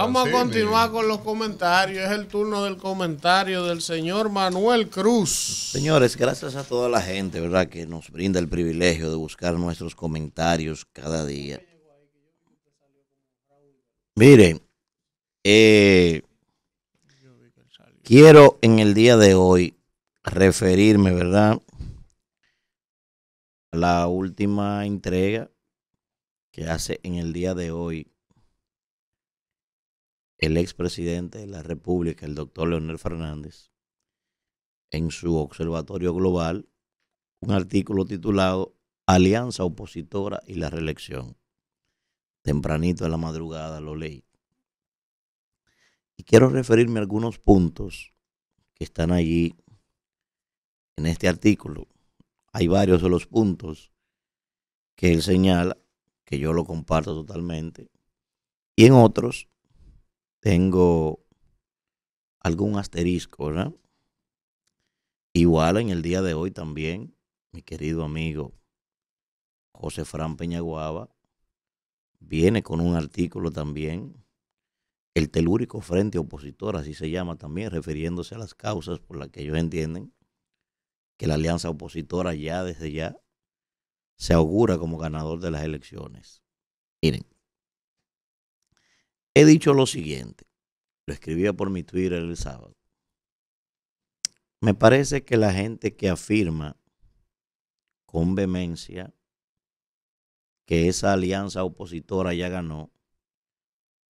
Vamos a continuar con los comentarios. Es el turno del comentario del señor Manuel Cruz. Señores, gracias a toda la gente, ¿verdad? Que nos brinda el privilegio de buscar nuestros comentarios cada día. Miren, eh, quiero en el día de hoy referirme, ¿verdad? A la última entrega que hace en el día de hoy el expresidente de la República, el doctor Leonel Fernández, en su Observatorio Global, un artículo titulado Alianza Opositora y la Reelección. Tempranito de la madrugada lo leí. Y quiero referirme a algunos puntos que están allí en este artículo. Hay varios de los puntos que él señala, que yo lo comparto totalmente, y en otros tengo algún asterisco, ¿verdad? Igual en el día de hoy también, mi querido amigo José Fran Peñaguaba viene con un artículo también, el telúrico frente opositor, así se llama también, refiriéndose a las causas por las que ellos entienden que la alianza opositora ya desde ya se augura como ganador de las elecciones. Miren, He dicho lo siguiente, lo escribía por mi Twitter el sábado. Me parece que la gente que afirma con vehemencia que esa alianza opositora ya ganó,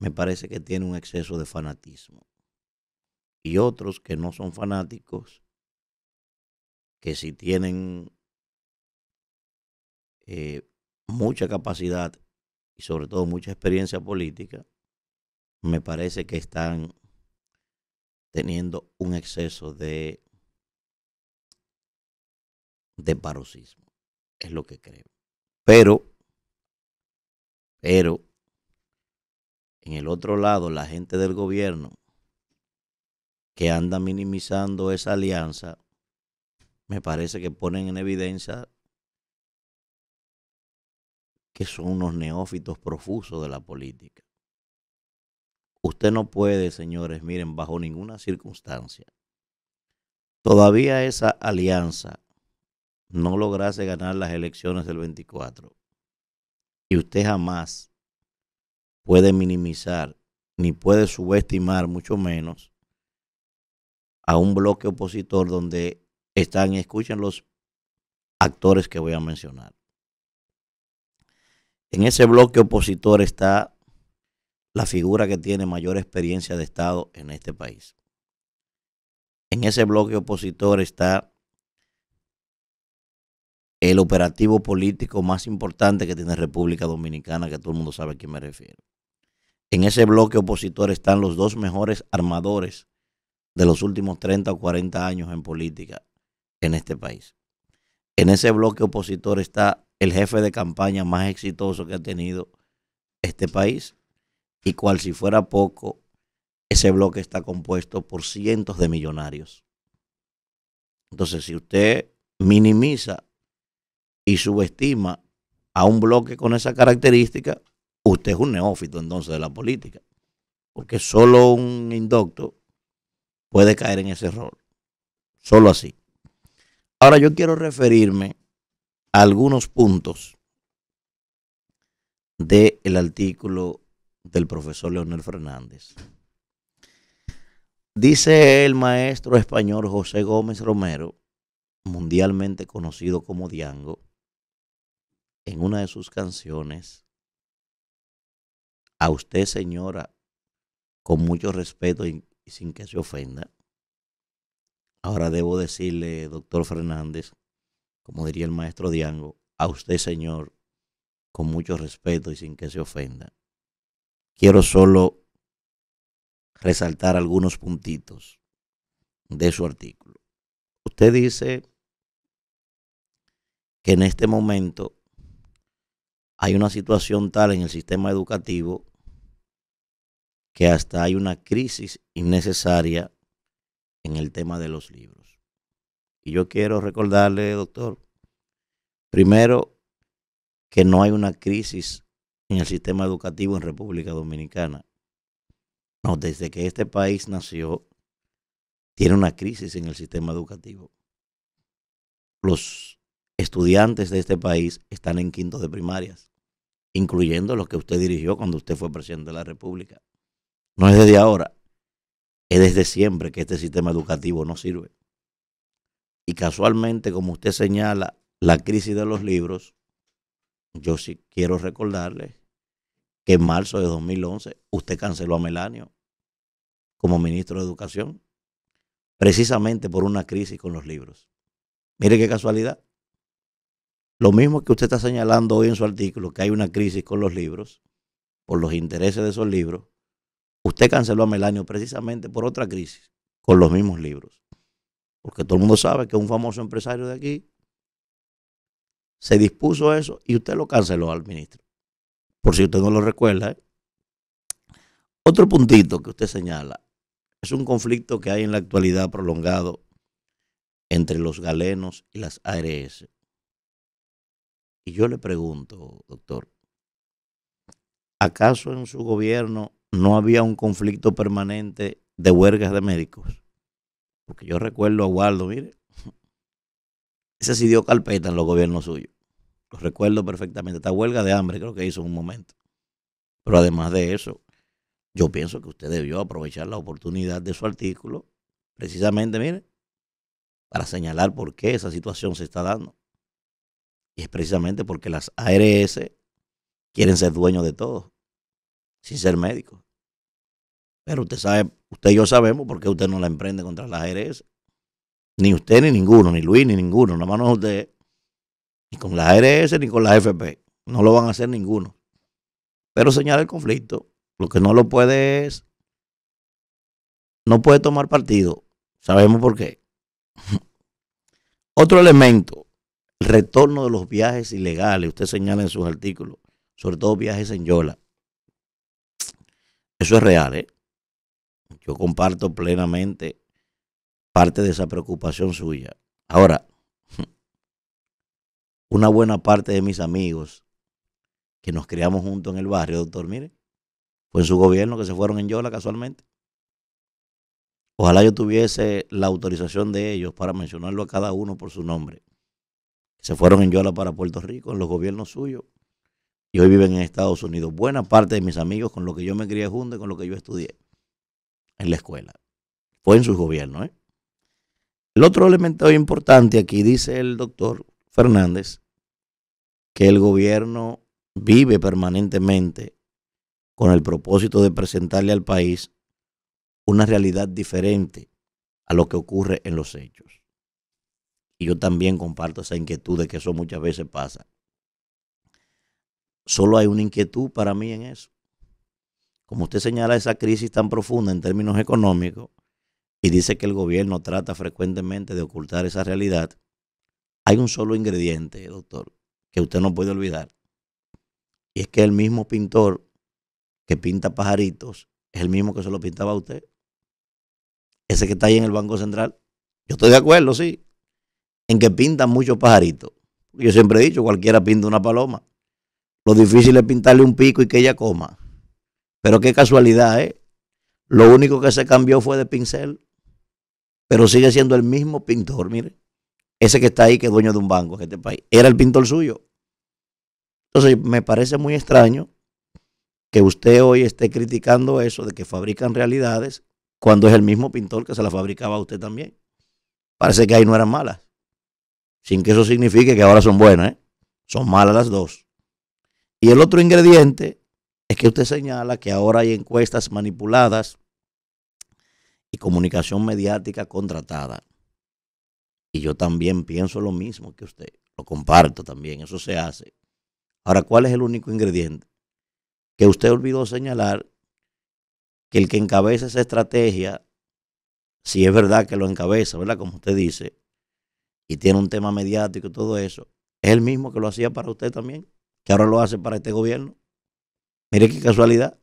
me parece que tiene un exceso de fanatismo. Y otros que no son fanáticos, que si tienen eh, mucha capacidad y sobre todo mucha experiencia política, me parece que están teniendo un exceso de, de paroxismo. Es lo que creo. Pero, pero, en el otro lado, la gente del gobierno que anda minimizando esa alianza, me parece que ponen en evidencia que son unos neófitos profusos de la política. Usted no puede, señores, miren, bajo ninguna circunstancia. Todavía esa alianza no lograse ganar las elecciones del 24. Y usted jamás puede minimizar ni puede subestimar, mucho menos, a un bloque opositor donde están, escuchen los actores que voy a mencionar. En ese bloque opositor está la figura que tiene mayor experiencia de Estado en este país. En ese bloque opositor está el operativo político más importante que tiene República Dominicana, que todo el mundo sabe a quién me refiero. En ese bloque opositor están los dos mejores armadores de los últimos 30 o 40 años en política en este país. En ese bloque opositor está el jefe de campaña más exitoso que ha tenido este país, y cual si fuera poco, ese bloque está compuesto por cientos de millonarios. Entonces, si usted minimiza y subestima a un bloque con esa característica, usted es un neófito entonces de la política. Porque solo un indocto puede caer en ese error. Solo así. Ahora yo quiero referirme a algunos puntos del el artículo del profesor Leonel Fernández. Dice el maestro español José Gómez Romero, mundialmente conocido como Diango, en una de sus canciones, a usted señora, con mucho respeto y, sin que se ofenda, ahora debo decirle, doctor Fernández, como diría el maestro Diango, a usted señor, con mucho respeto y sin que se ofenda quiero solo resaltar algunos puntitos de su artículo. Usted dice que en este momento hay una situación tal en el sistema educativo que hasta hay una crisis innecesaria en el tema de los libros. Y yo quiero recordarle, doctor, primero, que no hay una crisis en el sistema educativo en República Dominicana. No, desde que este país nació, tiene una crisis en el sistema educativo. Los estudiantes de este país están en quinto de primarias, incluyendo los que usted dirigió cuando usted fue presidente de la República. No es desde ahora, es desde siempre que este sistema educativo no sirve. Y casualmente, como usted señala, la crisis de los libros, yo sí quiero recordarles que en marzo de 2011 usted canceló a Melanio como ministro de Educación, precisamente por una crisis con los libros. Mire qué casualidad. Lo mismo que usted está señalando hoy en su artículo, que hay una crisis con los libros, por los intereses de esos libros, usted canceló a Melanio precisamente por otra crisis con los mismos libros. Porque todo el mundo sabe que un famoso empresario de aquí se dispuso eso y usted lo canceló al ministro. Por si usted no lo recuerda. ¿eh? Otro puntito que usted señala es un conflicto que hay en la actualidad prolongado entre los galenos y las ARS. Y yo le pregunto, doctor, ¿acaso en su gobierno no había un conflicto permanente de huelgas de médicos? Porque yo recuerdo a Waldo, mire, ese sí dio carpeta en los gobiernos suyos. Lo recuerdo perfectamente. Esta huelga de hambre creo que hizo en un momento. Pero además de eso, yo pienso que usted debió aprovechar la oportunidad de su artículo, precisamente, mire, para señalar por qué esa situación se está dando. Y es precisamente porque las ARS quieren ser dueños de todo, sin ser médicos. Pero usted sabe, usted y yo sabemos por qué usted no la emprende contra las ARS. Ni usted ni ninguno, ni Luis ni ninguno, nada más no usted. Ni con la ARS ni con la FP. No lo van a hacer ninguno. Pero señala el conflicto. Lo que no lo puede es. No puede tomar partido. Sabemos por qué. Otro elemento, el retorno de los viajes ilegales. Usted señala en sus artículos, sobre todo viajes en Yola. Eso es real, ¿eh? Yo comparto plenamente parte de esa preocupación suya. Ahora, una buena parte de mis amigos que nos criamos juntos en el barrio, doctor, mire, fue en su gobierno que se fueron en Yola casualmente. Ojalá yo tuviese la autorización de ellos para mencionarlo a cada uno por su nombre. Se fueron en Yola para Puerto Rico, en los gobiernos suyos, y hoy viven en Estados Unidos. Buena parte de mis amigos con los que yo me crié junto y con los que yo estudié en la escuela. Fue en su gobierno, ¿eh? El otro elemento importante aquí, dice el doctor Fernández, que el gobierno vive permanentemente con el propósito de presentarle al país una realidad diferente a lo que ocurre en los hechos. Y yo también comparto esa inquietud de que eso muchas veces pasa. Solo hay una inquietud para mí en eso. Como usted señala, esa crisis tan profunda en términos económicos y dice que el gobierno trata frecuentemente de ocultar esa realidad, hay un solo ingrediente, doctor, que usted no puede olvidar. Y es que el mismo pintor que pinta pajaritos es el mismo que se lo pintaba a usted. Ese que está ahí en el Banco Central. Yo estoy de acuerdo, sí, en que pintan muchos pajaritos. Yo siempre he dicho, cualquiera pinta una paloma. Lo difícil es pintarle un pico y que ella coma. Pero qué casualidad, ¿eh? Lo único que se cambió fue de pincel pero sigue siendo el mismo pintor, mire. Ese que está ahí, que es dueño de un banco en este país, era el pintor suyo. Entonces, me parece muy extraño que usted hoy esté criticando eso de que fabrican realidades cuando es el mismo pintor que se la fabricaba a usted también. Parece que ahí no eran malas. Sin que eso signifique que ahora son buenas, ¿eh? son malas las dos. Y el otro ingrediente es que usted señala que ahora hay encuestas manipuladas y comunicación mediática contratada. Y yo también pienso lo mismo que usted. Lo comparto también, eso se hace. Ahora, ¿cuál es el único ingrediente? Que usted olvidó señalar que el que encabeza esa estrategia, si es verdad que lo encabeza, ¿verdad? Como usted dice, y tiene un tema mediático y todo eso, es el mismo que lo hacía para usted también, que ahora lo hace para este gobierno. Mire qué casualidad.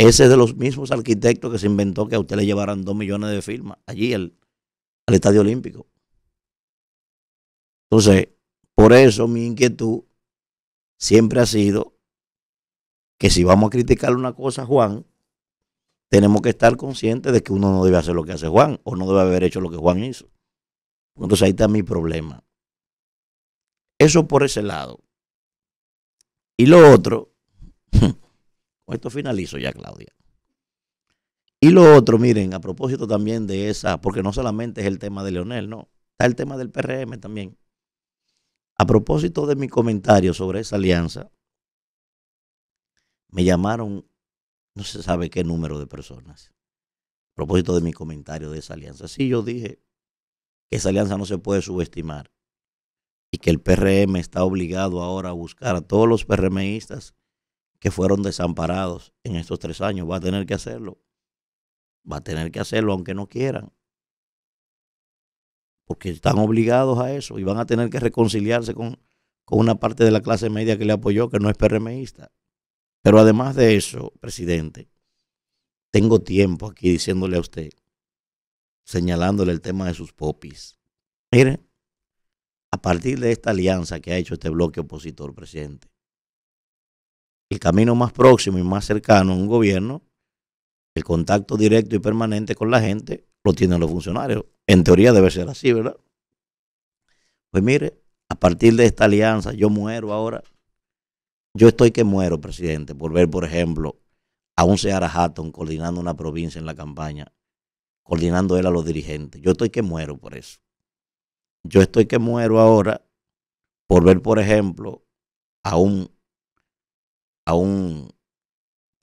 Ese es de los mismos arquitectos que se inventó que a usted le llevaran dos millones de firmas allí al, al Estadio Olímpico. Entonces, por eso mi inquietud siempre ha sido que si vamos a criticar una cosa a Juan, tenemos que estar conscientes de que uno no debe hacer lo que hace Juan o no debe haber hecho lo que Juan hizo. Entonces ahí está mi problema. Eso por ese lado. Y lo otro, esto finalizo ya, Claudia. Y lo otro, miren, a propósito también de esa, porque no solamente es el tema de Leonel, no, está el tema del PRM también. A propósito de mi comentario sobre esa alianza, me llamaron, no se sabe qué número de personas, a propósito de mi comentario de esa alianza. Sí, yo dije que esa alianza no se puede subestimar y que el PRM está obligado ahora a buscar a todos los PRMistas que fueron desamparados en estos tres años. Va a tener que hacerlo. Va a tener que hacerlo aunque no quieran. Porque están obligados a eso y van a tener que reconciliarse con, con una parte de la clase media que le apoyó, que no es PRMista. Pero además de eso, presidente, tengo tiempo aquí diciéndole a usted, señalándole el tema de sus popis. Mire, a partir de esta alianza que ha hecho este bloque opositor, presidente, el camino más próximo y más cercano a un gobierno, el contacto directo y permanente con la gente, lo tienen los funcionarios. En teoría debe ser así, ¿verdad? Pues mire, a partir de esta alianza, yo muero ahora. Yo estoy que muero, presidente, por ver, por ejemplo, a un Seara Hatton coordinando una provincia en la campaña, coordinando él a los dirigentes. Yo estoy que muero por eso. Yo estoy que muero ahora por ver, por ejemplo, a un a un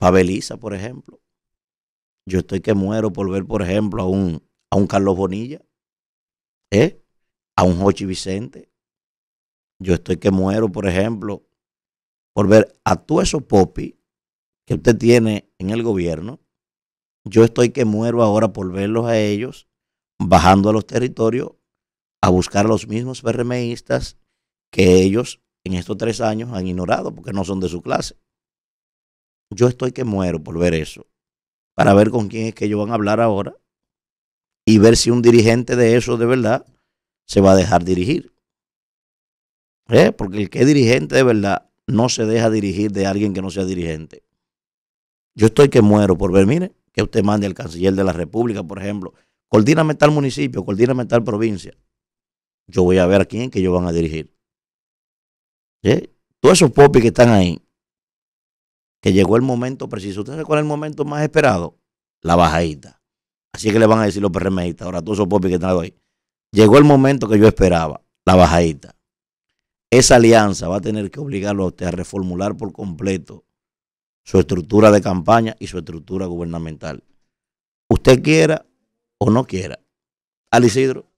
Pabeliza, por ejemplo. Yo estoy que muero por ver, por ejemplo, a un, a un Carlos Bonilla, ¿eh? a un Jochi Vicente. Yo estoy que muero, por ejemplo, por ver a todos esos popis que usted tiene en el gobierno. Yo estoy que muero ahora por verlos a ellos bajando a los territorios a buscar a los mismos PRMistas que ellos en estos tres años han ignorado porque no son de su clase. Yo estoy que muero por ver eso, para ver con quién es que ellos van a hablar ahora y ver si un dirigente de eso de verdad se va a dejar dirigir. ¿Eh? Porque el que es dirigente de verdad no se deja dirigir de alguien que no sea dirigente. Yo estoy que muero por ver, mire, que usted mande al canciller de la República, por ejemplo, coordíname tal municipio, coordíname tal provincia. Yo voy a ver a quién que ellos van a dirigir. ¿Eh? Todos esos popis que están ahí, que llegó el momento preciso. ¿Usted sabe cuál es el momento más esperado? La bajadita. Así que le van a decir los PRMistas, ahora todos esos popis que están ahí. Llegó el momento que yo esperaba, la bajadita. Esa alianza va a tener que obligarlo a usted a reformular por completo su estructura de campaña y su estructura gubernamental. Usted quiera o no quiera. al Isidro